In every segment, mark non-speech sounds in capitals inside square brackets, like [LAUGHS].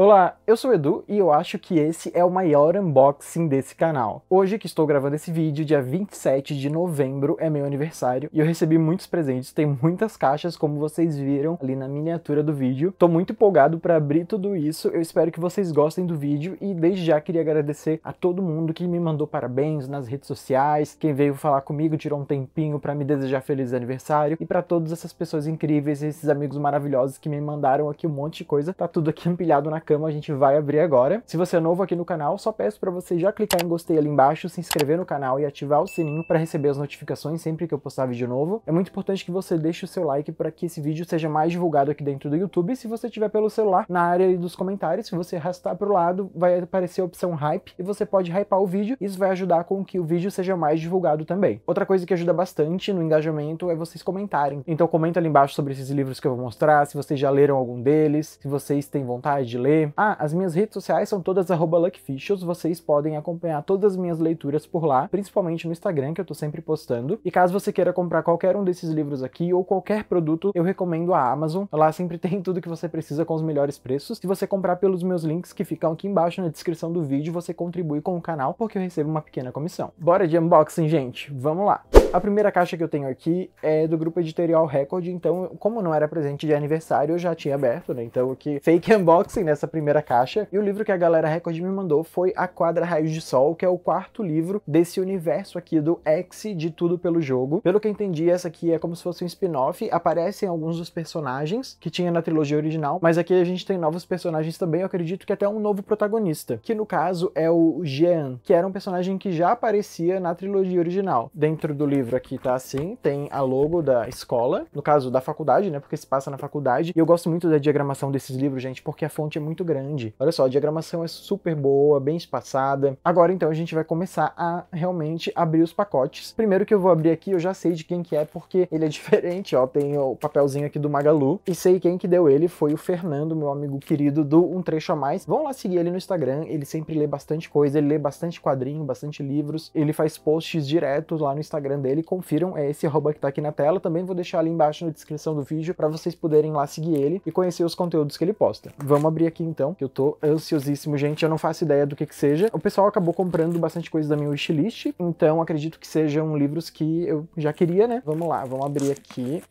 Olá, eu sou o Edu e eu acho que esse é o maior unboxing desse canal. Hoje que estou gravando esse vídeo, dia 27 de novembro, é meu aniversário e eu recebi muitos presentes, tem muitas caixas como vocês viram ali na miniatura do vídeo. Tô muito empolgado para abrir tudo isso, eu espero que vocês gostem do vídeo e desde já queria agradecer a todo mundo que me mandou parabéns nas redes sociais, quem veio falar comigo, tirou um tempinho para me desejar feliz aniversário e para todas essas pessoas incríveis, esses amigos maravilhosos que me mandaram aqui um monte de coisa, tá tudo aqui empilhado na cama a gente vai abrir agora. Se você é novo aqui no canal, só peço para você já clicar em gostei ali embaixo, se inscrever no canal e ativar o sininho para receber as notificações sempre que eu postar vídeo novo. É muito importante que você deixe o seu like para que esse vídeo seja mais divulgado aqui dentro do YouTube. Se você tiver pelo celular, na área dos comentários, se você arrastar para o lado, vai aparecer a opção hype e você pode hypar o vídeo. Isso vai ajudar com que o vídeo seja mais divulgado também. Outra coisa que ajuda bastante no engajamento é vocês comentarem. Então comenta ali embaixo sobre esses livros que eu vou mostrar, se vocês já leram algum deles, se vocês têm vontade de ler, ah, as minhas redes sociais são todas luckficials, vocês podem acompanhar todas as minhas leituras por lá, principalmente no Instagram, que eu tô sempre postando. E caso você queira comprar qualquer um desses livros aqui ou qualquer produto, eu recomendo a Amazon. Lá sempre [LAUGHS] tem tudo que você precisa com os melhores preços. Se você comprar pelos meus links que ficam aqui embaixo na descrição do vídeo, você contribui com o canal porque eu recebo uma pequena comissão. Bora de unboxing, gente. Vamos lá. A primeira caixa que eu tenho aqui é do grupo editorial Record, então como não era presente de aniversário, eu já tinha aberto, né? Então aqui fake unboxing, né? essa primeira caixa. E o livro que a galera Record me mandou foi A Quadra Raios de Sol, que é o quarto livro desse universo aqui do X de Tudo pelo Jogo. Pelo que eu entendi, essa aqui é como se fosse um spin-off, aparecem alguns dos personagens que tinha na trilogia original, mas aqui a gente tem novos personagens também, eu acredito que até um novo protagonista, que no caso é o Jean, que era um personagem que já aparecia na trilogia original. Dentro do livro aqui tá assim, tem a logo da escola, no caso da faculdade, né, porque se passa na faculdade, e eu gosto muito da diagramação desses livros, gente, porque a fonte é muito muito grande. Olha só, a diagramação é super boa, bem espaçada. Agora então a gente vai começar a realmente abrir os pacotes. Primeiro que eu vou abrir aqui, eu já sei de quem que é, porque ele é [LAUGHS] diferente, ó, tem o papelzinho aqui do Magalu, e sei quem que deu ele, foi o Fernando, meu amigo querido do Um Trecho a Mais. Vão lá seguir ele no Instagram, ele sempre lê bastante coisa, ele lê bastante quadrinho, bastante livros, ele faz posts diretos lá no Instagram dele, confiram, é esse arroba que tá aqui na tela, também vou deixar ali embaixo na descrição do vídeo para vocês poderem lá seguir ele e conhecer os conteúdos que ele posta. Vamos abrir aqui aqui então, que eu tô ansiosíssimo, gente. Eu não faço ideia do que que seja. O pessoal acabou comprando bastante coisa da minha wishlist, então acredito que sejam livros que eu já queria, né? Vamos lá, vamos abrir aqui.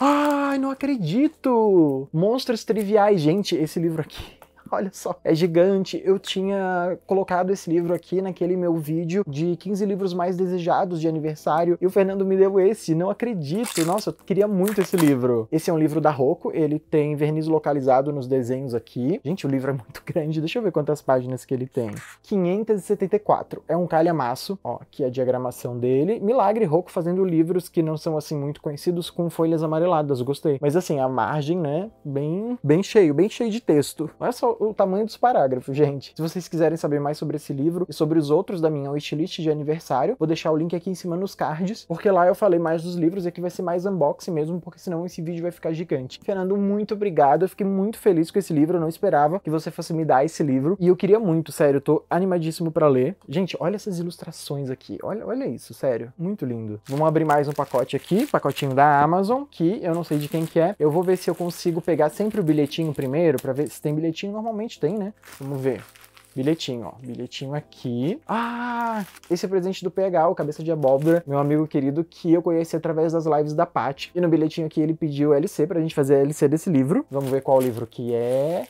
Ai, não acredito! Monstros Triviais, gente, esse livro aqui [LAUGHS] Olha só, é gigante. Eu tinha colocado esse livro aqui naquele meu vídeo de 15 livros mais desejados de aniversário e o Fernando me deu esse. Não acredito. Nossa, eu queria muito esse livro. Esse é um livro da Rocco. Ele tem verniz localizado nos desenhos aqui. Gente, o livro é muito [LAUGHS] grande. Deixa eu ver quantas páginas que ele tem. 574. É um calhamaço. Ó, aqui a diagramação dele. Milagre Rocco fazendo livros que não são assim muito conhecidos com folhas amareladas. Gostei. Mas assim, a margem, né? Bem, bem cheio, bem cheio de texto. Olha só o tamanho dos parágrafos, gente. Se vocês quiserem saber mais sobre esse livro e sobre os outros da minha wishlist de aniversário, vou deixar o link aqui em cima nos cards, porque lá eu falei mais dos livros e aqui vai ser mais unboxing mesmo, porque senão esse vídeo vai ficar gigante. Fernando, muito obrigado. Eu fiquei muito feliz com esse livro, eu não esperava que você fosse me dar esse livro. E eu queria muito, sério, eu tô animadíssimo para ler. Gente, olha essas ilustrações aqui. Olha, olha isso, sério. Muito lindo. Vamos abrir mais um pacote aqui, pacotinho da Amazon, que eu não sei de quem que é. Eu vou ver se eu consigo pegar sempre o bilhetinho primeiro, para ver se tem bilhetinho normal normalmente tem, né? Vamos ver. Bilhetinho, ó. Bilhetinho aqui. Ah! Esse é presente do PH, o Cabeça de Abóbora, meu amigo querido, que eu conheci através das lives da Paty. E no bilhetinho aqui ele pediu LC pra gente fazer a LC desse livro. Vamos ver qual livro que é.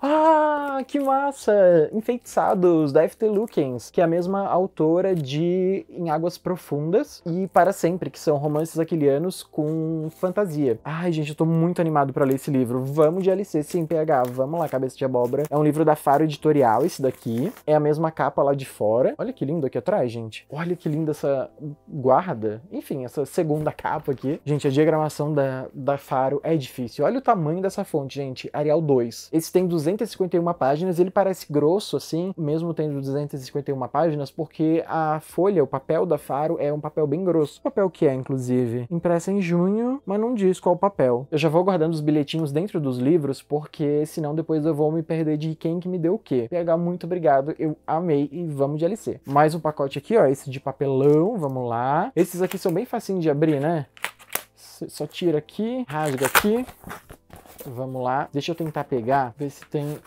Ah, que massa! Enfeitiçados, da F.T. Lukens, que é a mesma autora de Em Águas Profundas e Para Sempre, que são romances aquilianos com fantasia. Ai, gente, eu tô muito animado para ler esse livro. Vamos de LC sem PH, vamos lá, cabeça de abóbora. É um livro da Faro Editorial, esse daqui. É a mesma capa lá de fora. Olha que lindo aqui atrás, gente. Olha que linda essa guarda. Enfim, essa segunda capa aqui. Gente, a diagramação da, da Faro é difícil. Olha o tamanho dessa fonte, gente. Arial 2. Esse tem 200 251 páginas, ele parece grosso assim, mesmo tendo 251 páginas, porque a folha, o papel da Faro é um papel bem grosso. O papel que é, inclusive, impressa em junho, mas não diz qual papel. Eu já vou guardando os bilhetinhos dentro dos livros, porque senão depois eu vou me perder de quem que me deu o quê. PH, muito obrigado, eu amei e vamos de LC. Mais um pacote aqui, ó, esse de papelão, vamos lá. Esses aqui são bem facinho de abrir, né? só tira aqui, rasga aqui, Vamos lá. Deixa eu tentar pegar, ver se tem...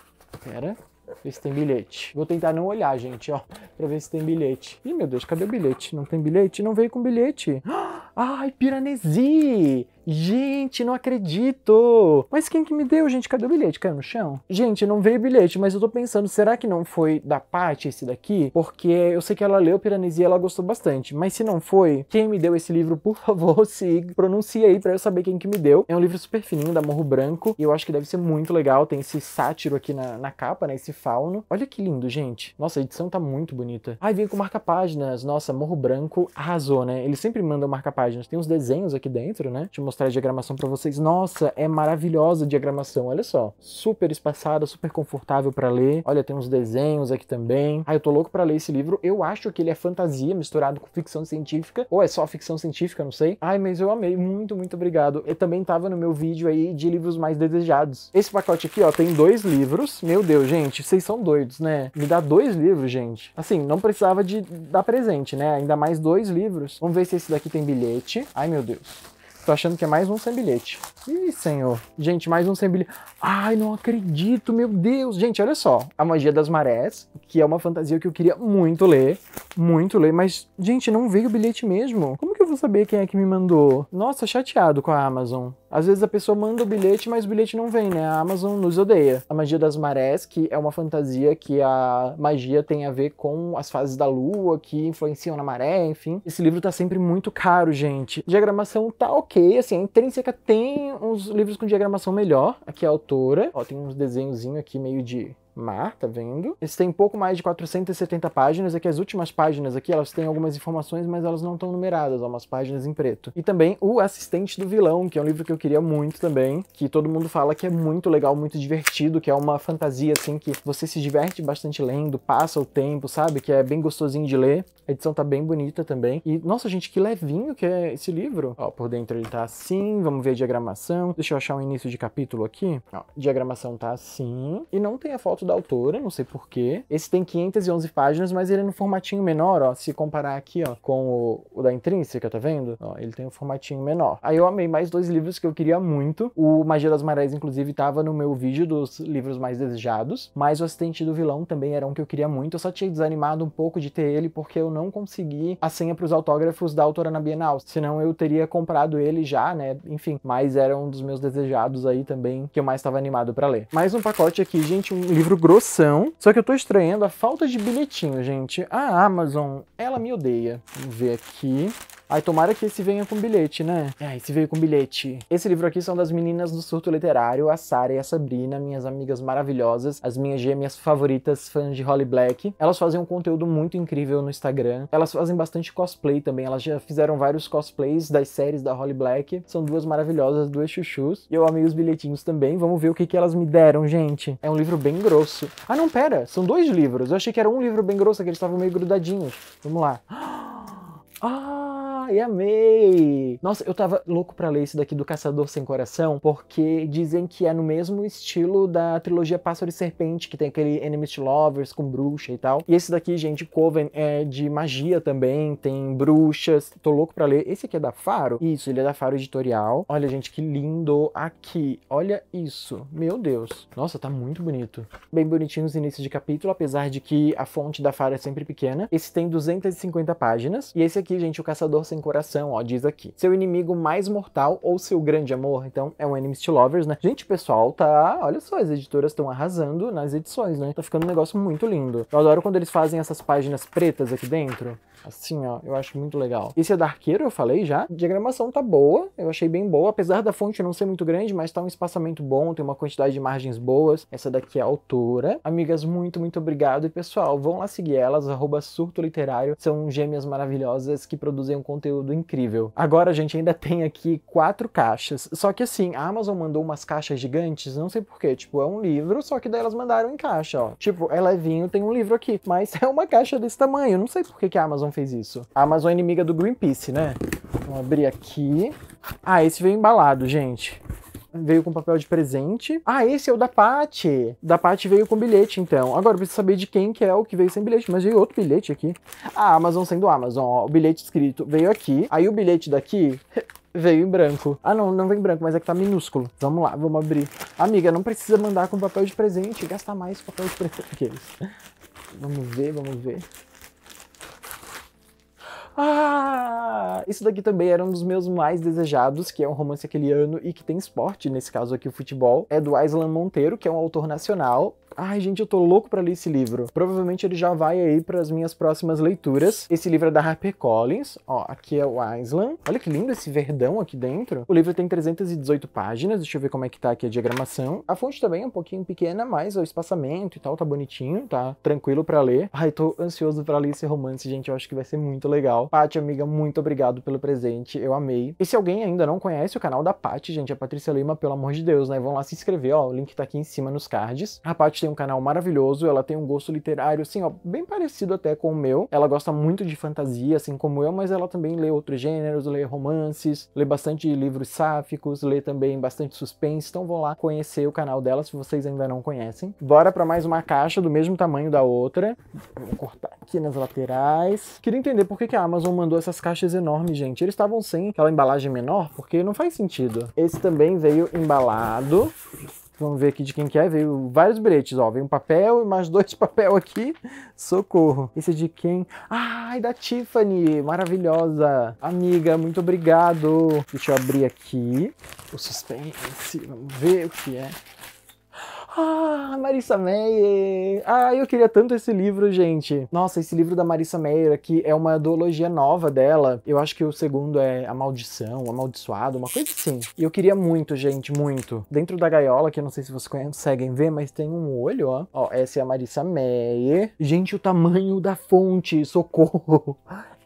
Pera. Ver se tem bilhete. Vou tentar não olhar, gente, ó. Pra ver se tem bilhete. Ih, meu Deus, cadê o bilhete? Não tem bilhete? Não veio com bilhete. [GASPS] Ai, Piranesi! Gente, não acredito! Mas quem que me deu, gente? Cadê o bilhete? Caiu no chão? Gente, não veio bilhete, mas eu tô pensando, será que não foi da Paty esse daqui? Porque eu sei que ela leu Piranesi e ela gostou bastante. Mas se não foi, quem me deu esse livro, por [LAUGHS] favor, se pronuncie aí pra eu saber quem que me deu. É um livro super fininho, da Morro Branco, e eu acho que deve ser muito legal. Tem esse sátiro aqui na, na capa, né? Esse fauno. Olha que lindo, gente. Nossa, a edição tá muito bonita. Ai, vem com marca-páginas. Nossa, Morro Branco arrasou, né? Eles sempre mandam marca-páginas. Tem uns desenhos aqui dentro, né? Deixa eu mostrar mostrar a diagramação para vocês. Nossa, é maravilhosa a diagramação, olha só. Super espaçada, super confortável para ler. Olha, tem uns desenhos aqui também. Ah, eu tô louco para ler esse livro. Eu acho que ele é fantasia misturado com ficção científica, ou é só ficção científica, não sei. Ai, mas eu amei. Muito, muito obrigado. Eu também tava no meu vídeo aí de livros mais desejados. Esse pacote aqui, ó, tem dois livros. Meu Deus, gente, vocês são doidos, né? Me dá dois livros, gente. Assim, não precisava de dar presente, né? Ainda mais dois livros. Vamos ver se esse daqui tem bilhete. Ai, meu Deus. Tô achando que é mais um sem bilhete. Ih, senhor. Gente, mais um sem bilhete. Ai, não acredito, meu Deus. Gente, olha só. A Magia das Marés, que é uma fantasia que eu queria muito ler. Muito ler, mas, gente, não veio o bilhete mesmo. Como que eu vou saber quem é que me mandou? Nossa, chateado com a Amazon. Às vezes a pessoa manda o bilhete, mas o bilhete não vem, né? A Amazon nos odeia. A magia das marés, que é uma fantasia que a magia tem a ver com as fases da lua, que influenciam na maré, enfim. Esse livro tá sempre muito caro, gente. Diagramação tá ok, assim, a Intrínseca tem uns livros com diagramação melhor. Aqui é a autora. Ó, tem uns desenhozinho aqui meio de mar, tá vendo? Esse tem pouco mais de 470 páginas, é que as últimas páginas aqui, elas têm algumas informações, mas elas não estão numeradas, ó, umas páginas em preto. E também O Assistente do Vilão, que é um livro que eu queria muito também, que todo mundo fala que é muito legal, muito divertido, que é uma fantasia, assim, que você se diverte bastante lendo, passa o tempo, sabe? Que é bem gostosinho de ler. A edição tá bem bonita também. E, nossa, gente, que levinho que é esse livro. Ó, por dentro ele tá assim, vamos ver a diagramação. Deixa eu achar um início de capítulo aqui. Ó, diagramação tá assim. E não tem a foto foto da autora, não sei porquê. Esse tem 511 páginas, mas ele é no formatinho menor, ó. Se comparar aqui, ó, com o, o da Intrínseca, tá vendo? Ó, ele tem um formatinho menor. Aí eu amei mais dois livros que eu queria muito. O Magia das Marés, inclusive, tava no meu vídeo dos livros mais desejados, mas o Assistente do Vilão também era um que eu queria muito. Eu só tinha desanimado um pouco de ter ele porque eu não consegui a senha pros autógrafos da autora na Bienal, senão eu teria comprado ele já, né? Enfim, mas era um dos meus desejados aí também que eu mais estava animado para ler. Mais um pacote aqui, gente, um livro livro grossão, só que eu tô estranhando a falta de bilhetinho, gente. A Amazon, ela me odeia. Vamos ver aqui. Ai, tomara que esse venha com bilhete, né? Ai, é, esse veio com bilhete. Esse livro aqui são das meninas do surto literário, a Sara e a Sabrina, minhas amigas maravilhosas, as minhas gêmeas favoritas, fãs de Holly Black. Elas fazem um conteúdo muito incrível no Instagram. Elas fazem bastante cosplay também. Elas já fizeram vários cosplays das séries da Holly Black. São duas maravilhosas, duas chuchus. E eu amei os bilhetinhos também. Vamos ver o que, que elas me deram, gente. É um livro bem grosso. Ah, não, pera. São dois livros. Eu achei que era um livro bem grosso, que eles estavam meio grudadinhos. Vamos lá. [GASPS] Ah! Ai, amei! Nossa, eu tava louco pra ler esse daqui do Caçador Sem Coração, porque dizem que é no mesmo estilo da trilogia Pássaro e Serpente, que tem aquele Enemies to Lovers com bruxa e tal. E esse daqui, gente, Coven, é de magia também, tem bruxas. Tô louco pra ler. Esse aqui é da Faro? Isso, ele é da Faro Editorial. Olha, gente, que lindo aqui. Olha isso. Meu Deus. Nossa, tá muito bonito. Bem bonitinho os inícios de capítulo, apesar de que a fonte da Faro é sempre pequena. Esse tem 250 páginas. E esse aqui, gente, o Caçador Sem sem coração, ó, diz aqui. Seu inimigo mais mortal ou seu grande amor, então é um Enemies to Lovers, né? Gente, pessoal, tá... Olha só, as editoras estão arrasando nas edições, né? Tá ficando um negócio muito lindo. Eu adoro quando eles fazem essas páginas pretas aqui dentro. Assim, ó, eu acho muito legal. Esse é da Arqueiro, eu falei já. A diagramação tá boa, eu achei bem boa, apesar da fonte não ser muito grande, mas tá um espaçamento bom, tem uma quantidade de margens boas. Essa daqui é a autora. Amigas, muito, muito obrigado. E pessoal, vão lá seguir elas, arroba surto literário. São gêmeas maravilhosas que produzem um conteúdo conteúdo incrível. Agora a gente ainda tem aqui quatro caixas, só que assim, a Amazon mandou umas caixas gigantes, não sei porquê, tipo, é um livro, só que daí elas mandaram em caixa, ó. Tipo, é levinho, tem um livro aqui, mas [LAUGHS] é uma caixa desse tamanho, não sei por que, que a Amazon fez isso. A Amazon é inimiga do Greenpeace, né? Vamos então, abrir aqui. Ah, esse veio embalado, gente veio com papel de presente. Ah, esse é o da Paty. Da Paty veio com bilhete, então. Agora eu preciso saber de quem que é o que veio sem bilhete, mas veio outro bilhete aqui. A Amazon sendo Amazon, ó, o bilhete escrito veio aqui. Aí o bilhete daqui [LAUGHS] Veio em branco. Ah, não, não vem branco, mas é que tá minúsculo. Vamos lá, vamos abrir. Amiga, não precisa mandar com papel de presente, gastar mais papel de presente [LAUGHS] que eles. Vamos ver, vamos ver. Ah, isso daqui também era um dos meus mais desejados, que é um romance aquele ano e que tem esporte, nesse caso aqui o futebol. É do Aislan Monteiro, que é um autor nacional, ai gente, eu tô louco para ler esse livro. Provavelmente ele já vai aí para as minhas próximas leituras. Esse livro é da HarperCollins, ó, aqui é o Island. Olha que lindo esse verdão aqui dentro. O livro tem 318 páginas, deixa eu ver como é que tá aqui a diagramação. A fonte também é um pouquinho pequena, mas o espaçamento e tal tá bonitinho, tá tranquilo para ler. Ai, tô ansioso para ler esse romance, gente, eu acho que vai ser muito legal. Paty, amiga, muito obrigado pelo presente, eu amei. E se alguém ainda não conhece o canal da Paty, gente, a é Patrícia Lima, pelo amor de Deus, né, vão lá se inscrever, ó, o link tá aqui em cima nos cards. A Paty tem tem um canal maravilhoso, ela tem um gosto literário, assim, ó, bem parecido até com o meu. Ela gosta muito de fantasia, assim como eu, mas ela também lê outros gêneros, lê romances, lê bastante livros sáficos, lê também bastante suspense. Então vou lá conhecer o canal dela se vocês ainda não conhecem. Bora para mais uma caixa do mesmo tamanho da outra. Vou cortar aqui nas laterais. Queria entender por que a Amazon mandou essas caixas enormes, gente. Eles estavam sem aquela embalagem menor, porque não faz sentido. Esse também veio embalado Vamos ver aqui de quem que é. Veio vários bilhetes, ó. Veio um papel e mais dois [LAUGHS] papel aqui. Socorro. Esse é de quem? Ai, ah, é da Tiffany. Maravilhosa. Amiga, muito obrigado. Deixa eu abrir aqui o suspense. Vamos ver o que é. Ah, Marissa Meyer! Ah, eu queria tanto esse livro, gente. Nossa, esse livro da Marissa Meyer aqui é uma duologia nova dela. Eu acho que o segundo é A Maldição, Amaldiçoado, uma coisa assim. E eu queria muito, gente, muito. Dentro da gaiola, que eu não sei se vocês conseguem ver, mas tem um olho, ó. Ó, essa é a Marissa Meyer. Gente, o tamanho da fonte, socorro!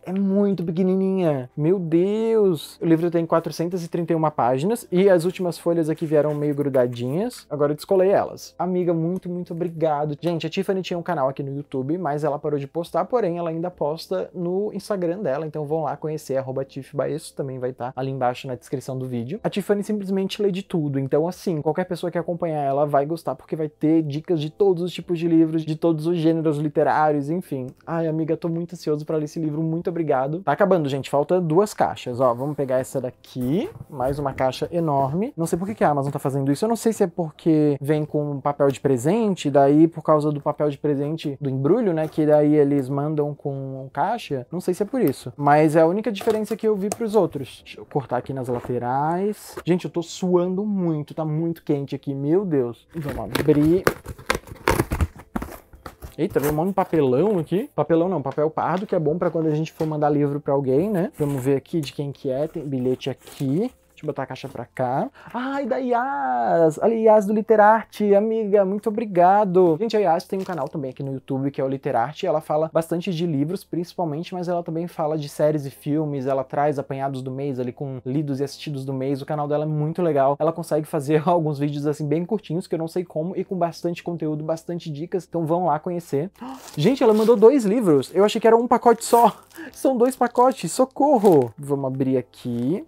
é muito pequenininha. Meu Deus! O livro tem 431 páginas e as últimas folhas aqui vieram meio grudadinhas. Agora eu descolei elas. Amiga, muito, muito obrigado. Gente, a Tiffany tinha um canal aqui no YouTube, mas ela parou de postar, porém ela ainda posta no Instagram dela, então vão lá conhecer, arroba também vai estar tá ali embaixo na descrição do vídeo. A Tiffany simplesmente lê de tudo, então assim, qualquer pessoa que acompanhar ela vai gostar, porque vai ter dicas de todos os tipos de livros, de todos os gêneros literários, enfim. Ai, amiga, tô muito ansioso para ler esse livro, muito obrigado. Tá acabando, gente. Falta duas caixas. Ó, vamos pegar essa daqui. Mais uma caixa enorme. Não sei por que a Amazon tá fazendo isso. Eu não sei se é porque vem com papel de presente. Daí, por causa do papel de presente do embrulho, né? Que daí eles mandam com caixa. Não sei se é por isso. Mas é a única diferença que eu vi pros outros. Deixa eu cortar aqui nas laterais. Gente, eu tô suando muito. Tá muito quente aqui. Meu Deus. Vamos abrir. Eita, veio um monte de papelão aqui. Papelão não, papel pardo, que é bom para quando a gente for mandar livro para alguém, né? Vamos ver aqui de quem que é. Tem bilhete aqui botar a caixa pra cá. Ai, ah, da Yas! Olha, Yas do Literarte, amiga, muito obrigado! Gente, a Yas tem um canal também aqui no YouTube que é o Literarte, ela fala bastante de livros, principalmente, mas ela também fala de séries e filmes, ela traz apanhados do mês ali com lidos e assistidos do mês, o canal dela é muito legal, ela consegue fazer [LAUGHS] alguns vídeos assim bem curtinhos, que eu não sei como, e com bastante conteúdo, bastante dicas, então vão lá conhecer. [GASPS] Gente, ela mandou dois livros, eu achei que era um pacote só, são dois pacotes, socorro! Vamos abrir aqui.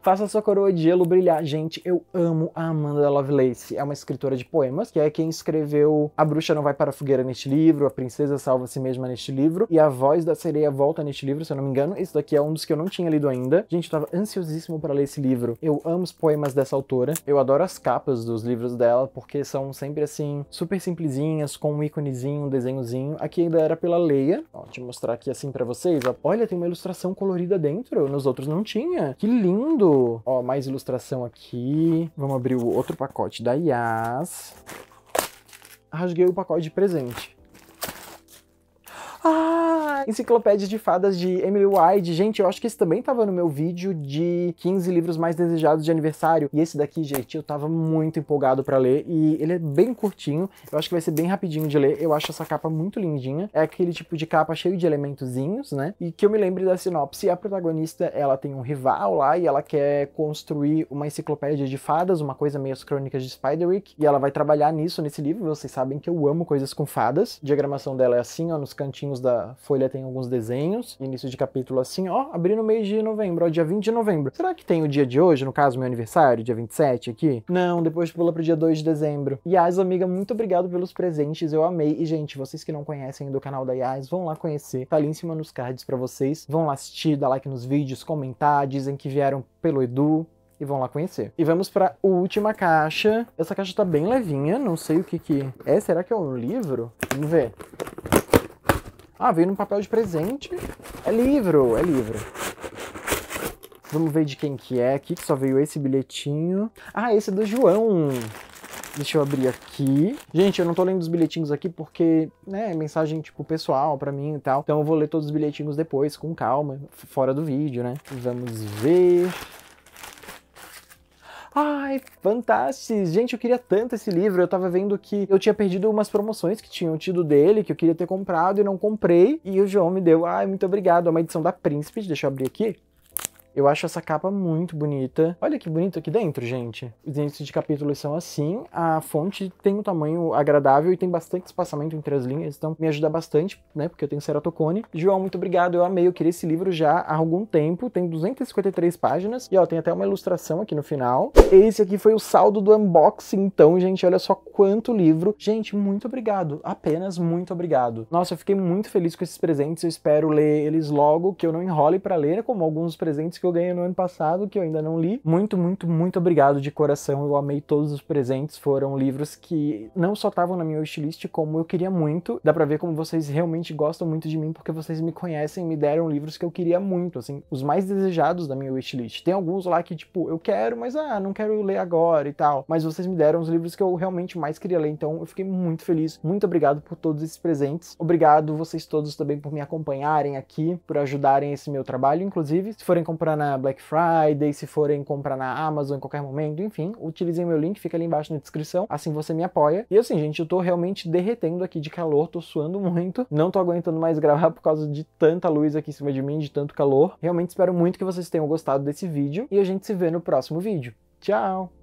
Faça faça sua coroa de gelo brilhar. Gente, eu amo a Amanda Lovelace. É uma escritora de poemas, que é quem escreveu A Bruxa Não Vai Para a Fogueira neste livro, A Princesa Salva Si Mesma neste livro, e A Voz da Sereia Volta neste livro, se eu não me engano. Esse daqui é um dos que eu não tinha lido ainda. Gente, eu tava ansiosíssimo para ler esse livro. Eu amo os poemas dessa autora. Eu adoro as capas dos livros dela, porque são sempre assim, super simplesinhas, com um íconezinho, um desenhozinho. Aqui ainda era pela Leia. Ó, te mostrar aqui assim para vocês. Ó. Olha, tem uma ilustração colorida dentro, nos outros não tinha. Que lindo! mundo. Ó, mais ilustração aqui. Vamos abrir o outro pacote da Yas. Rasguei o pacote de presente. Ah! Enciclopédia de Fadas de Emily White, Gente, eu acho que esse também tava no meu vídeo de 15 livros mais desejados de aniversário. E esse daqui, gente, eu tava muito empolgado para ler e ele é bem curtinho. Eu acho que vai ser bem rapidinho de ler. Eu acho essa capa muito lindinha. É aquele tipo de capa cheio de elementozinhos, né? E que eu me lembre da sinopse, a protagonista, ela tem um rival lá e ela quer construir uma enciclopédia de fadas, uma coisa meio as crônicas de Spiderwick, e ela vai trabalhar nisso nesse livro. Vocês sabem que eu amo coisas com fadas. A diagramação dela é assim, ó, nos cantinhos da folha tem alguns desenhos, início de capítulo assim, ó, abri no mês de novembro, ó, dia 20 de novembro. Será que tem o dia de hoje, no caso, meu aniversário, dia 27 aqui? Não, depois pula pro dia 2 de dezembro. Yas, amiga, muito obrigado pelos presentes, eu amei. E, gente, vocês que não conhecem do canal da Yas, vão lá conhecer, tá ali em cima nos cards pra vocês. Vão lá assistir, dar like nos vídeos, comentar, dizem que vieram pelo Edu, e vão lá conhecer. E vamos para a última caixa. Essa caixa tá bem levinha, não sei o que que é. Será que é um livro? Vamos ver. Ah, veio num papel de presente. É livro, é livro. Vamos ver de quem que é aqui, que só veio esse bilhetinho. Ah, esse é do João. Deixa eu abrir aqui. Gente, eu não tô lendo os bilhetinhos aqui porque, né, é mensagem, tipo, pessoal pra mim e tal. Então eu vou ler todos os bilhetinhos depois, com calma, fora do vídeo, né? Vamos ver... Ai, fantástico! Gente, eu queria tanto esse livro. Eu tava vendo que eu tinha perdido umas promoções que tinham tido dele, que eu queria ter comprado e não comprei. E o João me deu, ai, muito obrigado. É uma edição da Príncipe, deixa eu abrir aqui. Eu acho essa capa muito bonita. Olha que bonito aqui dentro, gente. Os inícios de capítulos são assim. A fonte tem um tamanho agradável e tem bastante espaçamento entre as linhas, então me ajuda bastante, né? Porque eu tenho ceratocone. João, muito obrigado. Eu amei, eu queria esse livro já há algum tempo. Tem 253 páginas. E ó, tem até uma ilustração aqui no final. Esse aqui foi o saldo do unboxing, então, gente. Olha só quanto livro. Gente, muito obrigado. Apenas muito obrigado. Nossa, eu fiquei muito feliz com esses presentes. Eu espero ler eles logo, que eu não enrole para ler, né, como alguns presentes que eu ganhei no ano passado, que eu ainda não li. Muito, muito, muito obrigado de coração. Eu amei todos os presentes. Foram livros que não só estavam na minha wishlist, como eu queria muito. Dá pra ver como vocês realmente gostam muito de mim, porque vocês me conhecem e me deram livros que eu queria muito, assim, os mais desejados da minha wishlist. Tem alguns lá que, tipo, eu quero, mas ah, não quero ler agora e tal. Mas vocês me deram os livros que eu realmente mais queria ler, então eu fiquei muito feliz. Muito obrigado por todos esses presentes. Obrigado vocês todos também por me acompanharem aqui, por ajudarem esse meu trabalho. Inclusive, se forem comprar comprar na Black Friday, se forem comprar na Amazon em qualquer momento, enfim, utilizem meu link, fica ali embaixo na descrição, assim você me apoia. E assim, gente, eu tô realmente derretendo aqui de calor, tô suando muito, não tô aguentando mais gravar por causa de tanta luz aqui em cima de mim, de tanto calor. Realmente espero muito que vocês tenham gostado desse vídeo e a gente se vê no próximo vídeo. Tchau!